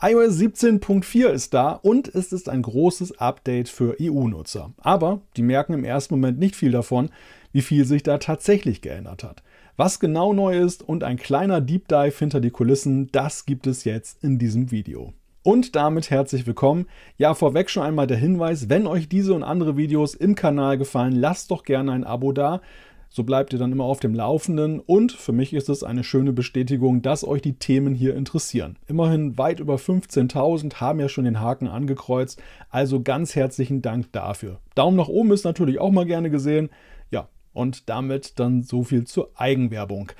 iOS 17.4 ist da und es ist ein großes Update für EU-Nutzer. Aber die merken im ersten Moment nicht viel davon, wie viel sich da tatsächlich geändert hat. Was genau neu ist und ein kleiner Deep Dive hinter die Kulissen, das gibt es jetzt in diesem Video. Und damit herzlich willkommen. Ja, vorweg schon einmal der Hinweis, wenn euch diese und andere Videos im Kanal gefallen, lasst doch gerne ein Abo da. So bleibt ihr dann immer auf dem Laufenden und für mich ist es eine schöne Bestätigung, dass euch die Themen hier interessieren. Immerhin weit über 15.000 haben ja schon den Haken angekreuzt, also ganz herzlichen Dank dafür. Daumen nach oben ist natürlich auch mal gerne gesehen. Ja, und damit dann so viel zur Eigenwerbung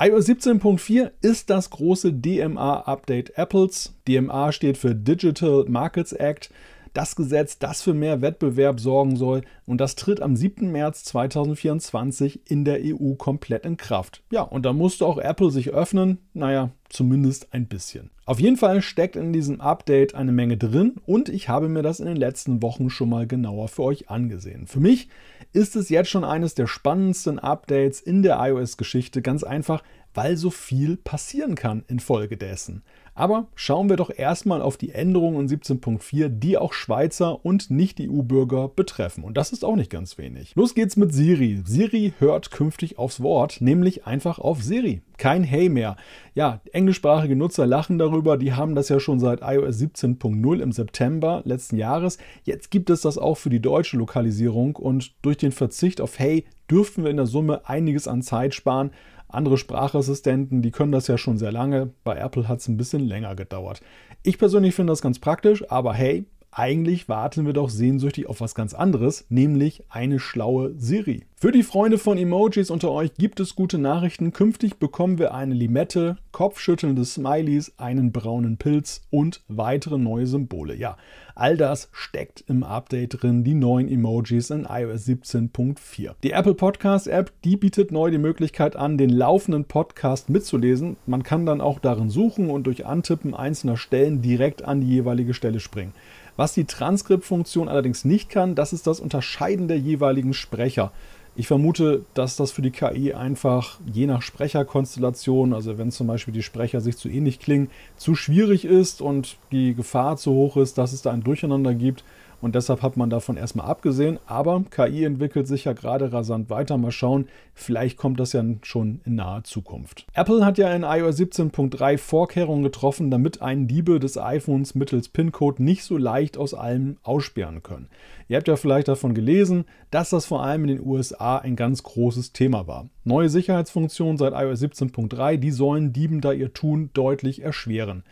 iOS 17.4 ist das große DMA-Update Apples. DMA steht für Digital Markets Act das Gesetz, das für mehr Wettbewerb sorgen soll. Und das tritt am 7. März 2024 in der EU komplett in Kraft. Ja, und da musste auch Apple sich öffnen. Naja, zumindest ein bisschen. Auf jeden Fall steckt in diesem Update eine Menge drin und ich habe mir das in den letzten Wochen schon mal genauer für euch angesehen. Für mich ist es jetzt schon eines der spannendsten Updates in der iOS-Geschichte, ganz einfach, weil so viel passieren kann infolgedessen. Aber schauen wir doch erstmal auf die Änderungen in 17.4, die auch Schweizer und Nicht-EU-Bürger betreffen. Und das ist auch nicht ganz wenig. Los geht's mit Siri. Siri hört künftig aufs Wort, nämlich einfach auf Siri. Kein Hey mehr. Ja, englischsprachige Nutzer lachen darüber. Die haben das ja schon seit iOS 17.0 im September letzten Jahres. Jetzt gibt es das auch für die deutsche Lokalisierung und durch den Verzicht auf Hey dürften wir in der Summe einiges an Zeit sparen. Andere Sprachassistenten, die können das ja schon sehr lange. Bei Apple hat es ein bisschen länger gedauert. Ich persönlich finde das ganz praktisch, aber hey, eigentlich warten wir doch sehnsüchtig auf was ganz anderes, nämlich eine schlaue Siri. Für die Freunde von Emojis unter euch gibt es gute Nachrichten. Künftig bekommen wir eine Limette, kopfschüttelnde Smileys, einen braunen Pilz und weitere neue Symbole. Ja, all das steckt im Update drin, die neuen Emojis in iOS 17.4. Die Apple Podcast App, die bietet neu die Möglichkeit an, den laufenden Podcast mitzulesen. Man kann dann auch darin suchen und durch Antippen einzelner Stellen direkt an die jeweilige Stelle springen. Was die Transkriptfunktion allerdings nicht kann, das ist das Unterscheiden der jeweiligen Sprecher. Ich vermute, dass das für die KI einfach je nach Sprecherkonstellation, also wenn zum Beispiel die Sprecher sich zu ähnlich klingen, zu schwierig ist und die Gefahr zu hoch ist, dass es da ein Durcheinander gibt und deshalb hat man davon erstmal abgesehen. Aber KI entwickelt sich ja gerade rasant weiter. Mal schauen, vielleicht kommt das ja schon in naher Zukunft. Apple hat ja in iOS 17.3 Vorkehrungen getroffen, damit einen Diebe des iPhones mittels PIN-Code nicht so leicht aus allem aussperren können. Ihr habt ja vielleicht davon gelesen, dass das vor allem in den USA ein ganz großes Thema war. Neue Sicherheitsfunktionen seit iOS 17.3, die sollen Dieben da ihr Tun deutlich erschweren.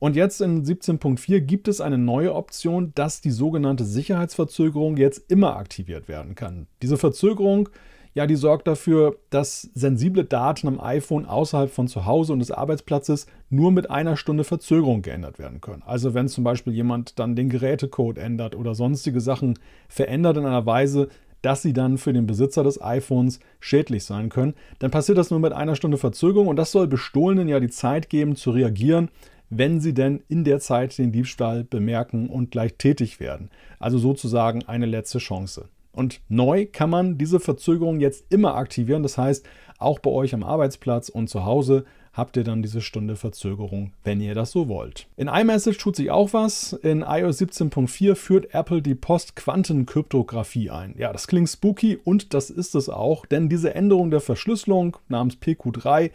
Und jetzt in 17.4 gibt es eine neue Option, dass die sogenannte Sicherheitsverzögerung jetzt immer aktiviert werden kann. Diese Verzögerung, ja, die sorgt dafür, dass sensible Daten am iPhone außerhalb von zu Hause und des Arbeitsplatzes nur mit einer Stunde Verzögerung geändert werden können. Also wenn zum Beispiel jemand dann den Gerätecode ändert oder sonstige Sachen verändert in einer Weise, dass sie dann für den Besitzer des iPhones schädlich sein können, dann passiert das nur mit einer Stunde Verzögerung und das soll Bestohlenen ja die Zeit geben zu reagieren, wenn sie denn in der Zeit den Diebstahl bemerken und gleich tätig werden. Also sozusagen eine letzte Chance. Und neu kann man diese Verzögerung jetzt immer aktivieren. Das heißt, auch bei euch am Arbeitsplatz und zu Hause habt ihr dann diese Stunde Verzögerung, wenn ihr das so wollt. In iMessage tut sich auch was. In iOS 17.4 führt Apple die Post-Quantenkryptographie ein. Ja, das klingt spooky und das ist es auch, denn diese Änderung der Verschlüsselung namens PQ3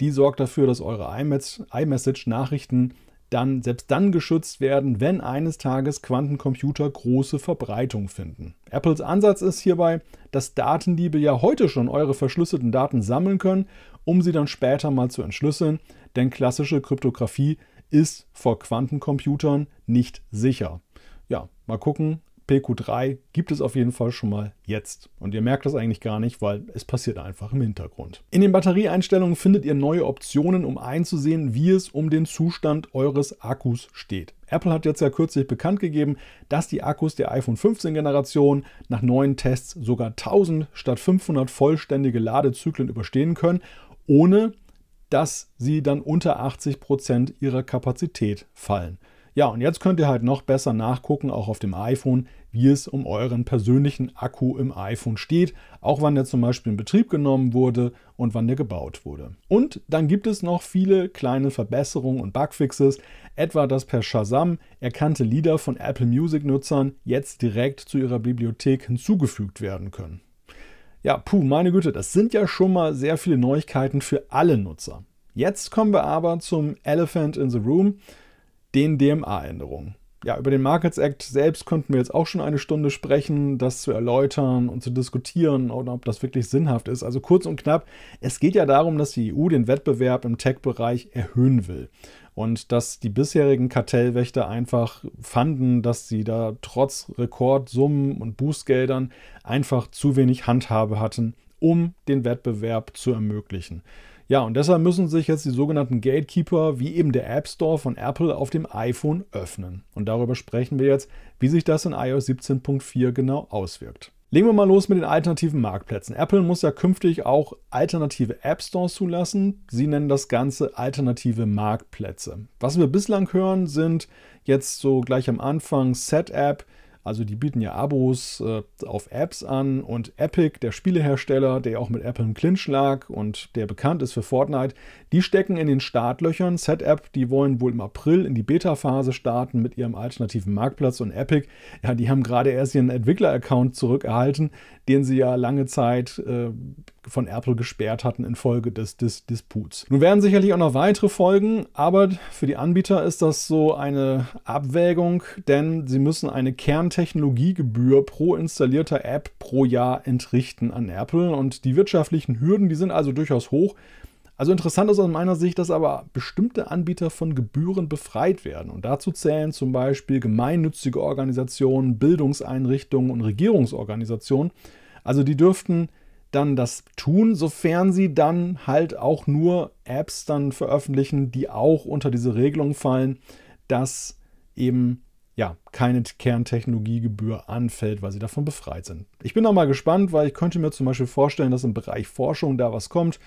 die sorgt dafür, dass eure iMessage-Nachrichten dann selbst dann geschützt werden, wenn eines Tages Quantencomputer große Verbreitung finden. Apples Ansatz ist hierbei, dass Datendiebe ja heute schon eure verschlüsselten Daten sammeln können, um sie dann später mal zu entschlüsseln, denn klassische Kryptographie ist vor Quantencomputern nicht sicher. Ja, mal gucken, PQ3 gibt es auf jeden Fall schon mal jetzt. Und ihr merkt das eigentlich gar nicht, weil es passiert einfach im Hintergrund. In den Batterieeinstellungen findet ihr neue Optionen, um einzusehen, wie es um den Zustand eures Akkus steht. Apple hat jetzt ja kürzlich bekannt gegeben, dass die Akkus der iPhone 15 Generation nach neuen Tests sogar 1000 statt 500 vollständige Ladezyklen überstehen können, ohne dass sie dann unter 80% Prozent ihrer Kapazität fallen. Ja, und jetzt könnt ihr halt noch besser nachgucken, auch auf dem iPhone, wie es um euren persönlichen Akku im iPhone steht, auch wann der zum Beispiel in Betrieb genommen wurde und wann der gebaut wurde. Und dann gibt es noch viele kleine Verbesserungen und Bugfixes, etwa dass per Shazam erkannte Lieder von Apple Music-Nutzern jetzt direkt zu ihrer Bibliothek hinzugefügt werden können. Ja, puh, meine Güte, das sind ja schon mal sehr viele Neuigkeiten für alle Nutzer. Jetzt kommen wir aber zum Elephant in the Room, den DMA-Änderungen ja, über den Markets Act selbst könnten wir jetzt auch schon eine Stunde sprechen, das zu erläutern und zu diskutieren und ob das wirklich sinnhaft ist. Also kurz und knapp, es geht ja darum, dass die EU den Wettbewerb im Tech-Bereich erhöhen will und dass die bisherigen Kartellwächter einfach fanden, dass sie da trotz Rekordsummen und Bußgeldern einfach zu wenig Handhabe hatten, um den Wettbewerb zu ermöglichen. Ja, und deshalb müssen sich jetzt die sogenannten Gatekeeper wie eben der App Store von Apple auf dem iPhone öffnen. Und darüber sprechen wir jetzt, wie sich das in iOS 17.4 genau auswirkt. Legen wir mal los mit den alternativen Marktplätzen. Apple muss ja künftig auch alternative App Stores zulassen. Sie nennen das Ganze alternative Marktplätze. Was wir bislang hören, sind jetzt so gleich am Anfang Set App, also die bieten ja Abos äh, auf Apps an und Epic, der Spielehersteller, der auch mit Apple im Clinch lag und der bekannt ist für Fortnite, die stecken in den Startlöchern. ZApp, die wollen wohl im April in die Beta-Phase starten mit ihrem alternativen Marktplatz und Epic, ja, die haben gerade erst ihren Entwickler-Account zurückerhalten, den sie ja lange Zeit äh, von Apple gesperrt hatten infolge des, des Disputs. Nun werden sicherlich auch noch weitere folgen, aber für die Anbieter ist das so eine Abwägung, denn sie müssen eine Kerntechnologiegebühr pro installierter App pro Jahr entrichten an Apple und die wirtschaftlichen Hürden, die sind also durchaus hoch. Also interessant ist aus meiner Sicht, dass aber bestimmte Anbieter von Gebühren befreit werden. Und dazu zählen zum Beispiel gemeinnützige Organisationen, Bildungseinrichtungen und Regierungsorganisationen. Also die dürften dann das tun, sofern sie dann halt auch nur Apps dann veröffentlichen, die auch unter diese Regelung fallen, dass eben ja keine Kerntechnologiegebühr anfällt, weil sie davon befreit sind. Ich bin auch mal gespannt, weil ich könnte mir zum Beispiel vorstellen, dass im Bereich Forschung da was kommt.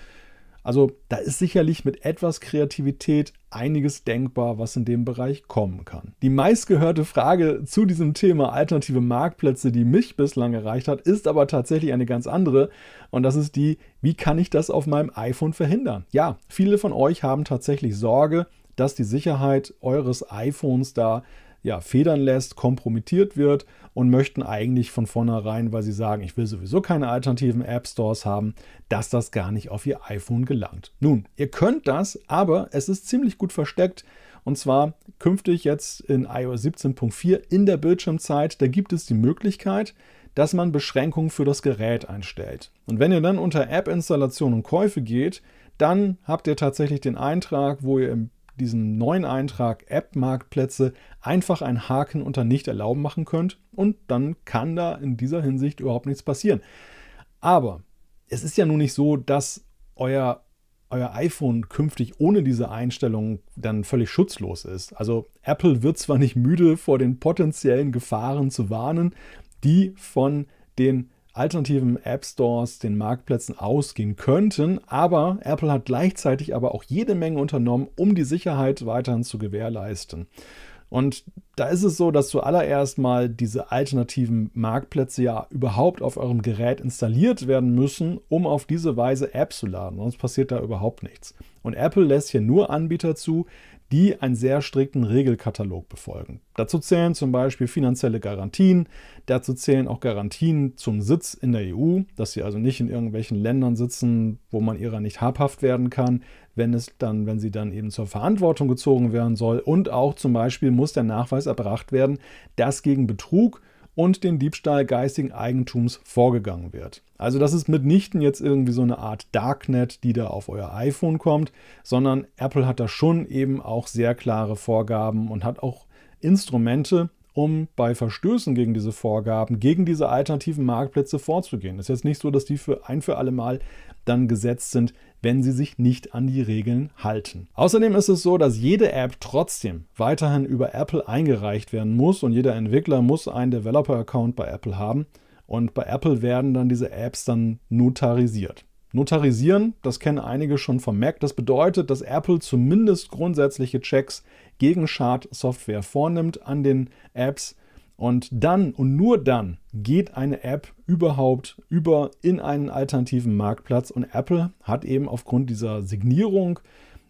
Also da ist sicherlich mit etwas Kreativität einiges denkbar, was in dem Bereich kommen kann. Die meistgehörte Frage zu diesem Thema alternative Marktplätze, die mich bislang erreicht hat, ist aber tatsächlich eine ganz andere und das ist die, wie kann ich das auf meinem iPhone verhindern? Ja, viele von euch haben tatsächlich Sorge, dass die Sicherheit eures iPhones da ja, federn lässt, kompromittiert wird und möchten eigentlich von vornherein, weil sie sagen, ich will sowieso keine alternativen App Stores haben, dass das gar nicht auf ihr iPhone gelangt. Nun, ihr könnt das, aber es ist ziemlich gut versteckt. Und zwar künftig jetzt in iOS 17.4 in der Bildschirmzeit, da gibt es die Möglichkeit, dass man Beschränkungen für das Gerät einstellt. Und wenn ihr dann unter App-Installation und Käufe geht, dann habt ihr tatsächlich den Eintrag, wo ihr im diesem neuen Eintrag App Marktplätze einfach einen Haken unter Nicht erlauben machen könnt und dann kann da in dieser Hinsicht überhaupt nichts passieren. Aber es ist ja nun nicht so, dass euer euer iPhone künftig ohne diese Einstellung dann völlig schutzlos ist. Also Apple wird zwar nicht müde, vor den potenziellen Gefahren zu warnen, die von den alternativen App Stores, den Marktplätzen ausgehen könnten. Aber Apple hat gleichzeitig aber auch jede Menge unternommen, um die Sicherheit weiterhin zu gewährleisten. Und da ist es so, dass zuallererst mal diese alternativen Marktplätze ja überhaupt auf eurem Gerät installiert werden müssen, um auf diese Weise Apps zu laden. Sonst passiert da überhaupt nichts. Und Apple lässt hier nur Anbieter zu, die einen sehr strikten Regelkatalog befolgen. Dazu zählen zum Beispiel finanzielle Garantien, dazu zählen auch Garantien zum Sitz in der EU, dass sie also nicht in irgendwelchen Ländern sitzen, wo man ihrer nicht habhaft werden kann, wenn es dann, wenn sie dann eben zur Verantwortung gezogen werden soll. Und auch zum Beispiel muss der Nachweis erbracht werden, dass gegen Betrug und den Diebstahl geistigen Eigentums vorgegangen wird. Also das ist mitnichten jetzt irgendwie so eine Art Darknet, die da auf euer iPhone kommt, sondern Apple hat da schon eben auch sehr klare Vorgaben und hat auch Instrumente, um bei Verstößen gegen diese Vorgaben, gegen diese alternativen Marktplätze vorzugehen. Es ist jetzt nicht so, dass die für ein für alle Mal dann gesetzt sind, wenn sie sich nicht an die Regeln halten. Außerdem ist es so, dass jede App trotzdem weiterhin über Apple eingereicht werden muss und jeder Entwickler muss einen Developer-Account bei Apple haben und bei Apple werden dann diese Apps dann notarisiert. Notarisieren, das kennen einige schon vom Mac, das bedeutet, dass Apple zumindest grundsätzliche Checks gegen Schadsoftware vornimmt an den Apps, und dann und nur dann geht eine App überhaupt über in einen alternativen Marktplatz. Und Apple hat eben aufgrund dieser Signierung,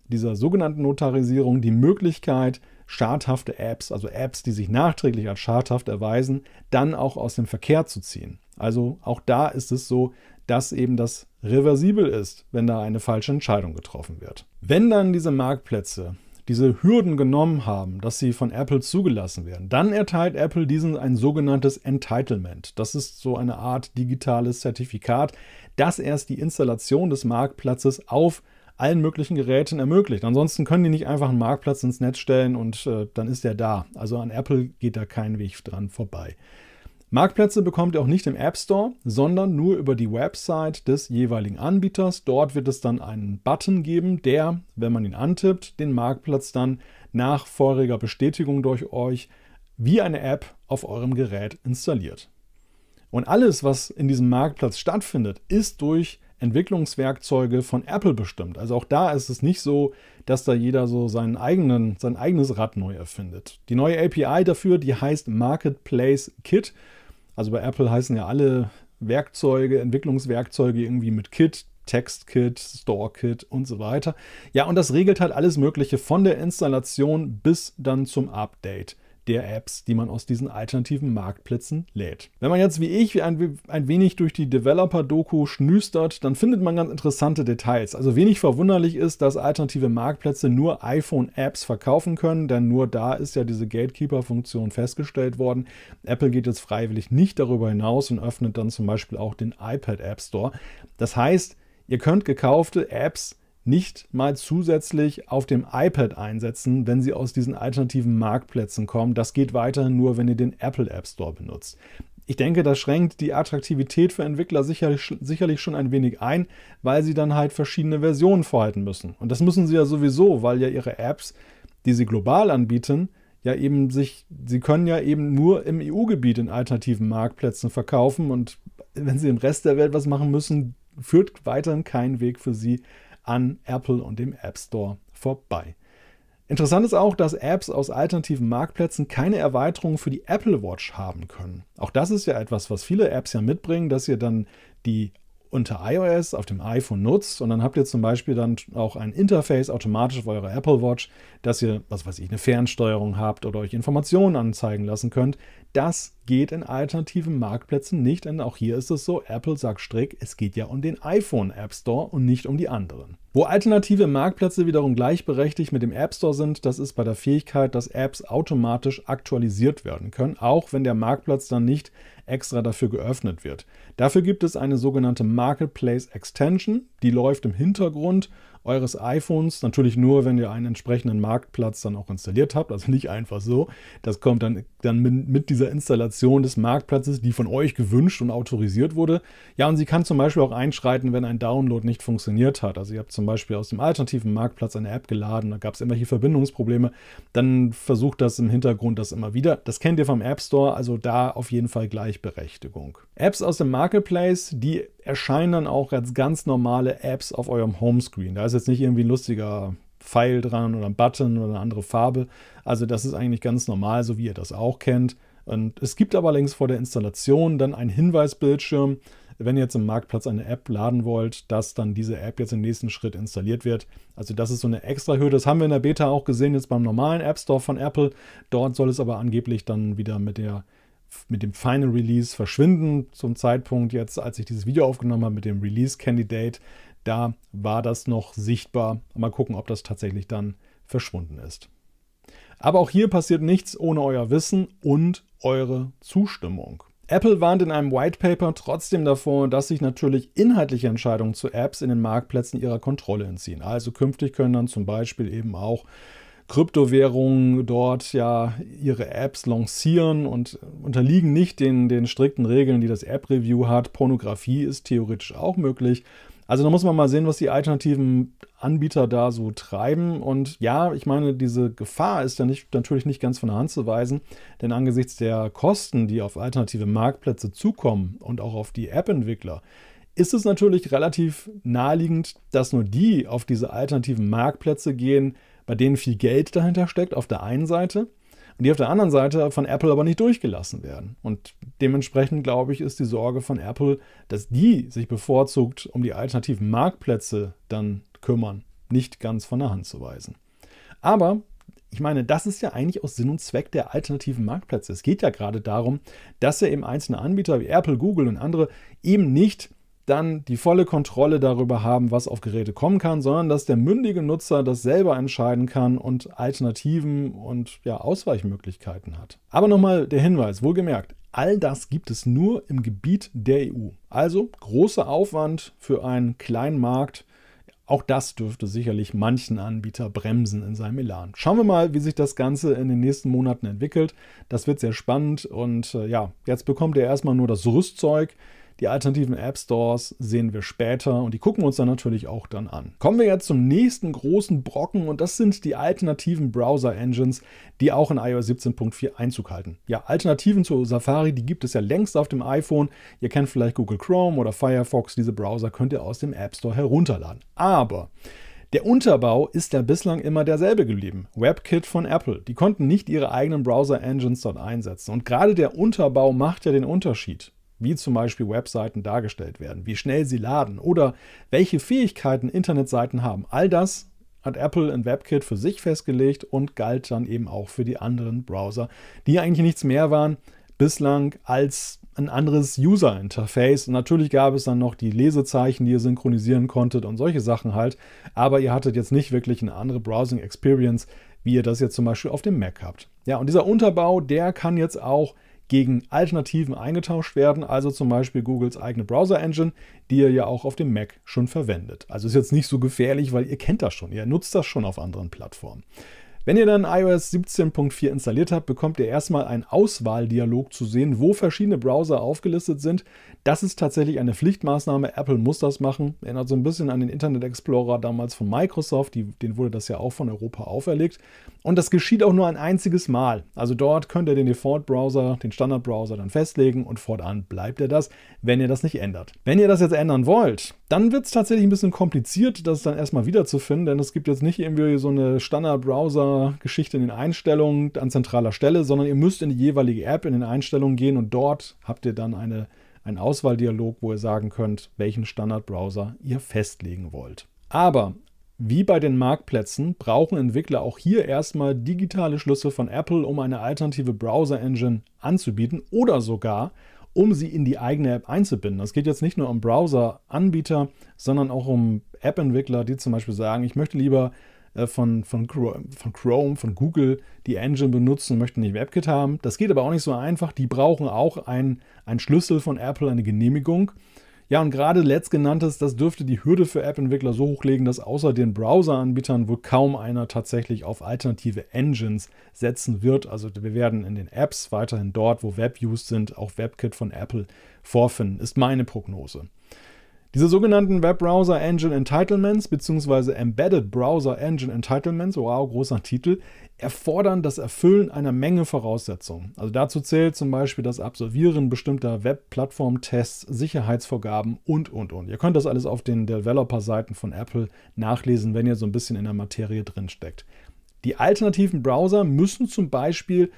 dieser sogenannten Notarisierung, die Möglichkeit, schadhafte Apps, also Apps, die sich nachträglich als schadhaft erweisen, dann auch aus dem Verkehr zu ziehen. Also auch da ist es so, dass eben das reversibel ist, wenn da eine falsche Entscheidung getroffen wird. Wenn dann diese Marktplätze diese Hürden genommen haben, dass sie von Apple zugelassen werden, dann erteilt Apple diesen ein sogenanntes Entitlement. Das ist so eine Art digitales Zertifikat, das erst die Installation des Marktplatzes auf allen möglichen Geräten ermöglicht. Ansonsten können die nicht einfach einen Marktplatz ins Netz stellen und äh, dann ist der da. Also an Apple geht da kein Weg dran vorbei. Marktplätze bekommt ihr auch nicht im App Store, sondern nur über die Website des jeweiligen Anbieters. Dort wird es dann einen Button geben, der, wenn man ihn antippt, den Marktplatz dann nach voriger Bestätigung durch euch wie eine App auf eurem Gerät installiert. Und alles, was in diesem Marktplatz stattfindet, ist durch Entwicklungswerkzeuge von Apple bestimmt. Also auch da ist es nicht so, dass da jeder so seinen eigenen, sein eigenes Rad neu erfindet. Die neue API dafür, die heißt Marketplace Kit also bei Apple heißen ja alle Werkzeuge, Entwicklungswerkzeuge irgendwie mit Kit, Textkit, Storekit und so weiter. Ja, und das regelt halt alles Mögliche von der Installation bis dann zum Update der Apps, die man aus diesen alternativen Marktplätzen lädt. Wenn man jetzt wie ich ein, ein wenig durch die Developer-Doku schnüstert, dann findet man ganz interessante Details. Also wenig verwunderlich ist, dass alternative Marktplätze nur iPhone-Apps verkaufen können, denn nur da ist ja diese Gatekeeper-Funktion festgestellt worden. Apple geht jetzt freiwillig nicht darüber hinaus und öffnet dann zum Beispiel auch den iPad App Store. Das heißt, ihr könnt gekaufte Apps nicht mal zusätzlich auf dem iPad einsetzen, wenn sie aus diesen alternativen Marktplätzen kommen. Das geht weiterhin nur, wenn ihr den Apple App Store benutzt. Ich denke, das schränkt die Attraktivität für Entwickler sicherlich, sicherlich schon ein wenig ein, weil sie dann halt verschiedene Versionen vorhalten müssen. Und das müssen sie ja sowieso, weil ja ihre Apps, die sie global anbieten, ja eben sich, sie können ja eben nur im EU-Gebiet in alternativen Marktplätzen verkaufen und wenn sie im Rest der Welt was machen müssen, führt weiterhin kein Weg für sie an Apple und dem App Store vorbei. Interessant ist auch, dass Apps aus alternativen Marktplätzen keine Erweiterung für die Apple Watch haben können. Auch das ist ja etwas, was viele Apps ja mitbringen, dass ihr dann die unter iOS auf dem iPhone nutzt und dann habt ihr zum Beispiel dann auch ein Interface automatisch auf eurer Apple Watch, dass ihr, was weiß ich, eine Fernsteuerung habt oder euch Informationen anzeigen lassen könnt. Das geht in alternativen Marktplätzen nicht, denn auch hier ist es so, Apple sagt strick, es geht ja um den iPhone App Store und nicht um die anderen. Wo alternative Marktplätze wiederum gleichberechtigt mit dem App Store sind, das ist bei der Fähigkeit, dass Apps automatisch aktualisiert werden können, auch wenn der Marktplatz dann nicht extra dafür geöffnet wird. Dafür gibt es eine sogenannte Marketplace Extension, die läuft im Hintergrund eures iPhones. Natürlich nur, wenn ihr einen entsprechenden Marktplatz dann auch installiert habt. Also nicht einfach so. Das kommt dann, dann mit dieser Installation des Marktplatzes, die von euch gewünscht und autorisiert wurde. Ja, und sie kann zum Beispiel auch einschreiten, wenn ein Download nicht funktioniert hat. Also ihr habt zum Beispiel aus dem alternativen Marktplatz eine App geladen, da gab es immer hier Verbindungsprobleme. Dann versucht das im Hintergrund das immer wieder. Das kennt ihr vom App Store, also da auf jeden Fall Gleichberechtigung. Apps aus dem Marketplace, die erscheinen dann auch als ganz normale Apps auf eurem Homescreen. Da ist ist jetzt nicht irgendwie ein lustiger Pfeil dran oder ein Button oder eine andere Farbe. Also das ist eigentlich ganz normal, so wie ihr das auch kennt. Und es gibt aber längst vor der Installation dann einen Hinweisbildschirm, wenn ihr jetzt im Marktplatz eine App laden wollt, dass dann diese App jetzt im nächsten Schritt installiert wird. Also das ist so eine extra Hürde. Das haben wir in der Beta auch gesehen, jetzt beim normalen App Store von Apple. Dort soll es aber angeblich dann wieder mit der mit dem Final Release verschwinden zum Zeitpunkt jetzt, als ich dieses Video aufgenommen habe mit dem Release Candidate. Da war das noch sichtbar. Mal gucken, ob das tatsächlich dann verschwunden ist. Aber auch hier passiert nichts ohne euer Wissen und eure Zustimmung. Apple warnt in einem White Paper trotzdem davor, dass sich natürlich inhaltliche Entscheidungen zu Apps in den Marktplätzen ihrer Kontrolle entziehen. Also künftig können dann zum Beispiel eben auch Kryptowährungen dort ja ihre Apps lancieren und unterliegen nicht den, den strikten Regeln, die das App-Review hat. Pornografie ist theoretisch auch möglich. Also da muss man mal sehen, was die alternativen Anbieter da so treiben. Und ja, ich meine, diese Gefahr ist ja nicht, natürlich nicht ganz von der Hand zu weisen, denn angesichts der Kosten, die auf alternative Marktplätze zukommen und auch auf die App-Entwickler, ist es natürlich relativ naheliegend, dass nur die auf diese alternativen Marktplätze gehen, bei denen viel Geld dahinter steckt, auf der einen Seite und die auf der anderen Seite von Apple aber nicht durchgelassen werden. Und dementsprechend, glaube ich, ist die Sorge von Apple, dass die sich bevorzugt um die alternativen Marktplätze dann kümmern, nicht ganz von der Hand zu weisen. Aber ich meine, das ist ja eigentlich aus Sinn und Zweck der alternativen Marktplätze. Es geht ja gerade darum, dass ja eben einzelne Anbieter wie Apple, Google und andere eben nicht dann die volle Kontrolle darüber haben, was auf Geräte kommen kann, sondern dass der mündige Nutzer das selber entscheiden kann und Alternativen und ja, Ausweichmöglichkeiten hat. Aber nochmal der Hinweis, wohlgemerkt, all das gibt es nur im Gebiet der EU. Also großer Aufwand für einen kleinen Markt. Auch das dürfte sicherlich manchen Anbieter bremsen in seinem Elan. Schauen wir mal, wie sich das Ganze in den nächsten Monaten entwickelt. Das wird sehr spannend und äh, ja, jetzt bekommt er erstmal nur das Rüstzeug. Die alternativen App Stores sehen wir später und die gucken wir uns dann natürlich auch dann an. Kommen wir jetzt zum nächsten großen Brocken und das sind die alternativen Browser Engines, die auch in iOS 17.4 Einzug halten. Ja, Alternativen zu Safari, die gibt es ja längst auf dem iPhone. Ihr kennt vielleicht Google Chrome oder Firefox. Diese Browser könnt ihr aus dem App Store herunterladen. Aber der Unterbau ist ja bislang immer derselbe geblieben. WebKit von Apple. Die konnten nicht ihre eigenen Browser-Engines dort einsetzen. Und gerade der Unterbau macht ja den Unterschied wie zum Beispiel Webseiten dargestellt werden, wie schnell sie laden oder welche Fähigkeiten Internetseiten haben. All das hat Apple in WebKit für sich festgelegt und galt dann eben auch für die anderen Browser, die eigentlich nichts mehr waren bislang als ein anderes User-Interface. Natürlich gab es dann noch die Lesezeichen, die ihr synchronisieren konntet und solche Sachen halt, aber ihr hattet jetzt nicht wirklich eine andere Browsing-Experience, wie ihr das jetzt zum Beispiel auf dem Mac habt. Ja, und dieser Unterbau, der kann jetzt auch gegen Alternativen eingetauscht werden, also zum Beispiel Googles eigene Browser-Engine, die ihr ja auch auf dem Mac schon verwendet. Also ist jetzt nicht so gefährlich, weil ihr kennt das schon, ihr nutzt das schon auf anderen Plattformen. Wenn ihr dann iOS 17.4 installiert habt, bekommt ihr erstmal einen Auswahldialog zu sehen, wo verschiedene Browser aufgelistet sind. Das ist tatsächlich eine Pflichtmaßnahme. Apple muss das machen. Erinnert so ein bisschen an den Internet Explorer damals von Microsoft. Die, den wurde das ja auch von Europa auferlegt. Und das geschieht auch nur ein einziges Mal. Also dort könnt ihr den Default-Browser, den Standard-Browser dann festlegen und fortan bleibt er das, wenn ihr das nicht ändert. Wenn ihr das jetzt ändern wollt, dann wird es tatsächlich ein bisschen kompliziert, das dann erstmal wiederzufinden, denn es gibt jetzt nicht irgendwie so eine Standard-Browser- Geschichte in den Einstellungen an zentraler Stelle, sondern ihr müsst in die jeweilige App, in den Einstellungen gehen und dort habt ihr dann eine, einen Auswahldialog, wo ihr sagen könnt, welchen Standardbrowser ihr festlegen wollt. Aber wie bei den Marktplätzen brauchen Entwickler auch hier erstmal digitale Schlüssel von Apple, um eine alternative Browser-Engine anzubieten oder sogar, um sie in die eigene App einzubinden. Das geht jetzt nicht nur um Browser-Anbieter, sondern auch um App-Entwickler, die zum Beispiel sagen, ich möchte lieber äh, von, von, von Chrome, von Google die Engine benutzen und möchten nicht WebKit haben. Das geht aber auch nicht so einfach. Die brauchen auch einen, einen Schlüssel von Apple, eine Genehmigung. Ja, und gerade letztgenanntes, das dürfte die Hürde für App-Entwickler so hochlegen, dass außer den Browser-Anbietern wohl kaum einer tatsächlich auf alternative Engines setzen wird. Also wir werden in den Apps weiterhin dort, wo Web-Views sind, auch WebKit von Apple vorfinden, ist meine Prognose. Diese sogenannten Webbrowser Engine Entitlements bzw. Embedded Browser Engine Entitlements, wow, großer Titel, erfordern das Erfüllen einer Menge Voraussetzungen. Also dazu zählt zum Beispiel das Absolvieren bestimmter webplattform tests Sicherheitsvorgaben und, und, und. Ihr könnt das alles auf den Developer-Seiten von Apple nachlesen, wenn ihr so ein bisschen in der Materie drinsteckt. Die alternativen Browser müssen zum Beispiel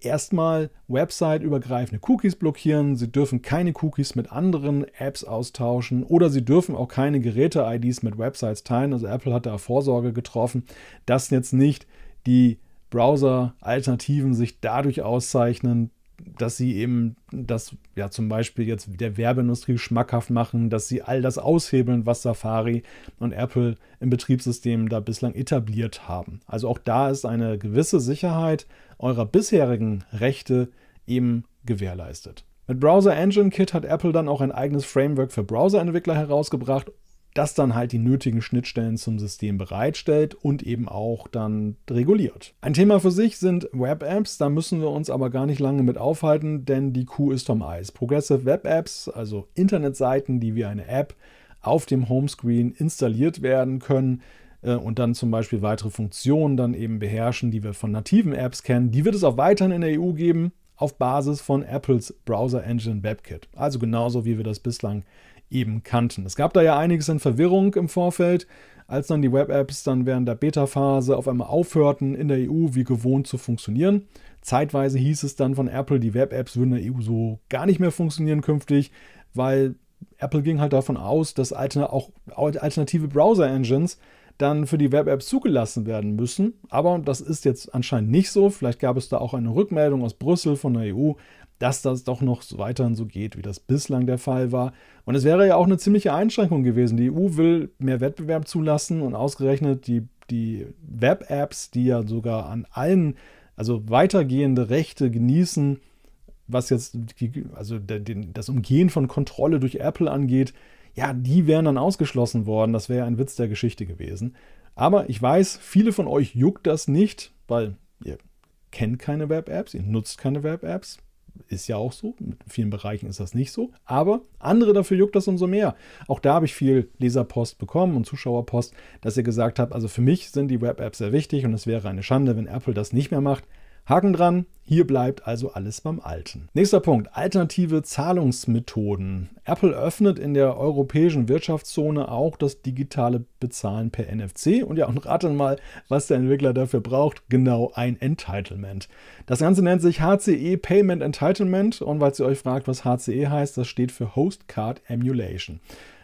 erstmal website-übergreifende Cookies blockieren. Sie dürfen keine Cookies mit anderen Apps austauschen oder sie dürfen auch keine Geräte-IDs mit Websites teilen. Also Apple hat da Vorsorge getroffen, dass jetzt nicht die Browser-Alternativen sich dadurch auszeichnen, dass sie eben das, ja zum Beispiel jetzt der Werbeindustrie schmackhaft machen, dass sie all das aushebeln, was Safari und Apple im Betriebssystem da bislang etabliert haben. Also auch da ist eine gewisse Sicherheit eurer bisherigen Rechte eben gewährleistet. Mit Browser Engine Kit hat Apple dann auch ein eigenes Framework für Browserentwickler herausgebracht das dann halt die nötigen Schnittstellen zum System bereitstellt und eben auch dann reguliert. Ein Thema für sich sind Web-Apps, da müssen wir uns aber gar nicht lange mit aufhalten, denn die Kuh ist vom Eis. Progressive Web-Apps, also Internetseiten, die wie eine App auf dem Homescreen installiert werden können, äh, und dann zum Beispiel weitere Funktionen dann eben beherrschen, die wir von nativen Apps kennen. Die wird es auch weiterhin in der EU geben auf Basis von Apples Browser Engine WebKit. Also genauso wie wir das bislang eben kannten. Es gab da ja einiges an Verwirrung im Vorfeld, als dann die Web-Apps dann während der Beta-Phase auf einmal aufhörten, in der EU wie gewohnt zu funktionieren. Zeitweise hieß es dann von Apple, die Web-Apps würden in der EU so gar nicht mehr funktionieren künftig, weil Apple ging halt davon aus, dass auch alternative Browser-Engines dann für die Web-Apps zugelassen werden müssen. Aber das ist jetzt anscheinend nicht so. Vielleicht gab es da auch eine Rückmeldung aus Brüssel von der EU, dass das doch noch weiterhin so geht, wie das bislang der Fall war. Und es wäre ja auch eine ziemliche Einschränkung gewesen. Die EU will mehr Wettbewerb zulassen und ausgerechnet die, die Web-Apps, die ja sogar an allen, also weitergehende Rechte genießen, was jetzt also das Umgehen von Kontrolle durch Apple angeht, ja, die wären dann ausgeschlossen worden. Das wäre ja ein Witz der Geschichte gewesen. Aber ich weiß, viele von euch juckt das nicht, weil ihr kennt keine Web-Apps, ihr nutzt keine Web-Apps ist ja auch so. In vielen Bereichen ist das nicht so. Aber andere dafür juckt das umso mehr. Auch da habe ich viel Leserpost bekommen und Zuschauerpost, dass ihr gesagt habt, also für mich sind die Web-Apps sehr wichtig und es wäre eine Schande, wenn Apple das nicht mehr macht. Haken dran, hier bleibt also alles beim Alten. Nächster Punkt, alternative Zahlungsmethoden. Apple öffnet in der europäischen Wirtschaftszone auch das digitale Bezahlen per NFC. Und ja, und rate mal, was der Entwickler dafür braucht. Genau ein Entitlement. Das Ganze nennt sich HCE Payment Entitlement. Und weil ihr euch fragt, was HCE heißt, das steht für Host Card Emulation.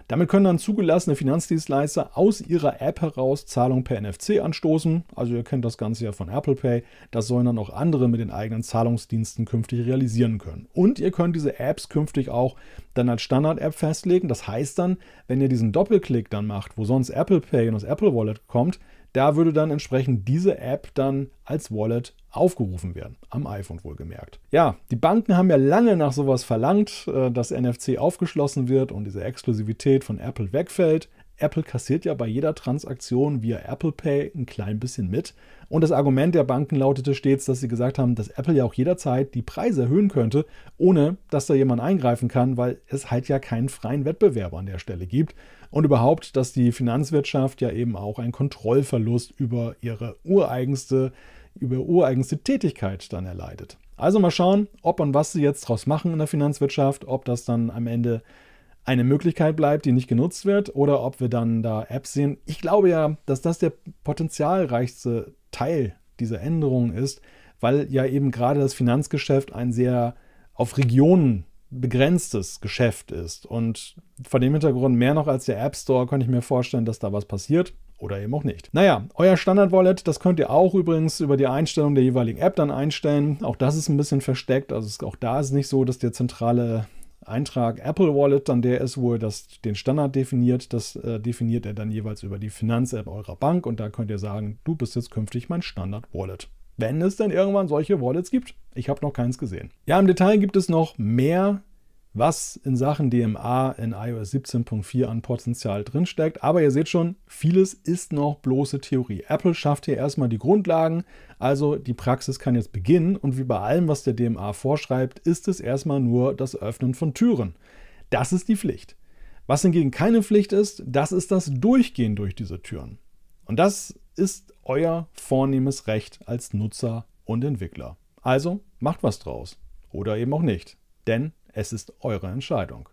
Damit können dann zugelassene Finanzdienstleister aus ihrer App heraus Zahlungen per NFC anstoßen. Also ihr kennt das Ganze ja von Apple Pay. Das sollen dann auch andere mit den eigenen Zahlungsdiensten künftig realisieren können. Und ihr könnt diese Apps künftig auch dann als Standard-App festlegen. Das heißt dann, wenn ihr diesen Doppelklick dann macht, wo sonst Apple Pay in das Apple Wallet kommt, da würde dann entsprechend diese App dann als Wallet aufgerufen werden, am iPhone wohlgemerkt. Ja, die Banken haben ja lange nach sowas verlangt, äh, dass NFC aufgeschlossen wird und diese Exklusivität von Apple wegfällt. Apple kassiert ja bei jeder Transaktion via Apple Pay ein klein bisschen mit. Und das Argument der Banken lautete stets, dass sie gesagt haben, dass Apple ja auch jederzeit die Preise erhöhen könnte, ohne dass da jemand eingreifen kann, weil es halt ja keinen freien Wettbewerb an der Stelle gibt und überhaupt, dass die Finanzwirtschaft ja eben auch einen Kontrollverlust über ihre ureigenste, über ureigenste Tätigkeit dann erleidet. Also mal schauen, ob und was sie jetzt draus machen in der Finanzwirtschaft, ob das dann am Ende eine Möglichkeit bleibt, die nicht genutzt wird, oder ob wir dann da Apps sehen. Ich glaube ja, dass das der potenzialreichste Teil dieser Änderungen ist, weil ja eben gerade das Finanzgeschäft ein sehr auf Regionen begrenztes Geschäft ist. Und vor dem Hintergrund mehr noch als der App Store könnte ich mir vorstellen, dass da was passiert. Oder eben auch nicht. Naja, euer Standard-Wallet, das könnt ihr auch übrigens über die Einstellung der jeweiligen App dann einstellen. Auch das ist ein bisschen versteckt. Also auch da ist es nicht so, dass der zentrale Eintrag Apple Wallet dann der ist, wo er das, den Standard definiert. Das äh, definiert er dann jeweils über die Finanz-App eurer Bank und da könnt ihr sagen, du bist jetzt künftig mein Standard Wallet wenn es denn irgendwann solche Wallets gibt. Ich habe noch keins gesehen. Ja, im Detail gibt es noch mehr, was in Sachen DMA in iOS 17.4 an Potenzial drinsteckt. Aber ihr seht schon, vieles ist noch bloße Theorie. Apple schafft hier erstmal die Grundlagen, also die Praxis kann jetzt beginnen. Und wie bei allem, was der DMA vorschreibt, ist es erstmal nur das Öffnen von Türen. Das ist die Pflicht. Was hingegen keine Pflicht ist, das ist das Durchgehen durch diese Türen. Und das ist euer vornehmes Recht als Nutzer und Entwickler. Also macht was draus oder eben auch nicht, denn es ist eure Entscheidung.